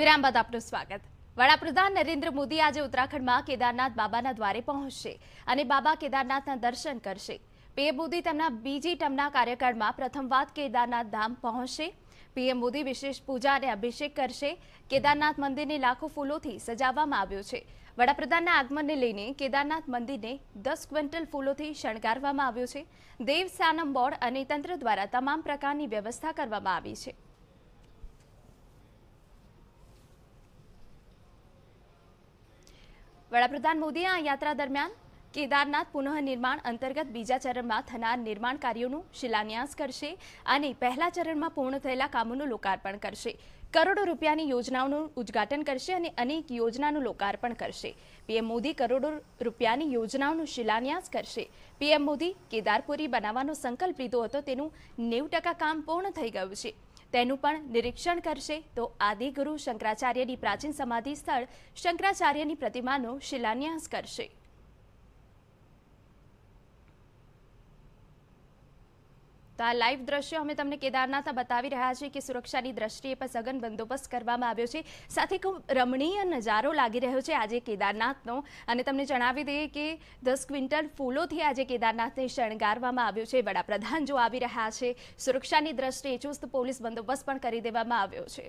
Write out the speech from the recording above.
વિરામ બાદ આપનું સ્વાગત વડાપ્રધાન નરેન્દ્ર મોદી આજે ઉત્તરાખંડમાં કેદારનાથ બાબાના દ્વારે પહોંચશે અને બાબા કેદારનાથના દર્શન કરશે પીએમ મોદી તેમના બીજી ટર્મના કાર્યકાળમાં પ્રથમવાર કેદારનાથ ધામ પહોંચશે પીએમ મોદી વિશેષ પૂજા અને અભિષેક કરશે કેદારનાથ મંદિરને લાખો ફૂલોથી સજાવવામાં આવ્યું છે વડાપ્રધાનના આગમનને લઈને કેદારનાથ મંદિરને દસ ક્વિન્ટલ ફૂલોથી શણગારવામાં આવ્યું છે દેવ સાનમ બોર્ડ અને તંત્ર દ્વારા તમામ પ્રકારની વ્યવસ્થા કરવામાં આવી છે વડાપ્રધાન મોદીએ આ યાત્રા દરમિયાન કેદારનાથ પુનઃનિર્માણ અંતર્ગત બીજા ચરણમાં થનાર નિર્માણ કાર્યોનું શિલાન્યાસ કરશે અને પહેલા ચરણમાં પૂર્ણ થયેલા કામોનું લોકાર્પણ કરશે કરોડો રૂપિયાની યોજનાઓનું ઉદ્ઘાટન કરશે અને અનેક યોજનાનું લોકાર્પણ કરશે પીએમ મોદી કરોડો રૂપિયાની યોજનાઓનું શિલાન્યાસ કરશે પીએમ મોદી કેદારપુરી બનાવવાનો સંકલ્પ લીધો હતો તેનું નેવું કામ પૂર્ણ થઈ ગયું છે તેનું પણ નિરીક્ષણ કરશે તો આદિગુરુ શંકરાચાર્યની પ્રાચીન સમાધિ સ્થળ શંકરાચાર્યની પ્રતિમાનો શિલાન્યાસ કરશે તો આ લાઈવ દ્રશ્ય અમે તમને કેદારનાથના બતાવી રહ્યા છીએ કે સુરક્ષાની દ્રષ્ટિએ પણ સઘન બંદોબસ્ત કરવામાં આવ્યો છે સાથે ખૂબ રમણીય નજારો લાગી રહ્યો છે આજે કેદારનાથનો અને તમને જણાવી દઈએ કે દસ ક્વિન્ટલ ફૂલોથી આજે કેદારનાથને શણગારવામાં આવ્યો છે વડાપ્રધાન જો આવી રહ્યા છે સુરક્ષાની દ્રષ્ટિએ ચુસ્ત પોલીસ બંદોબસ્ત પણ કરી દેવામાં આવ્યો છે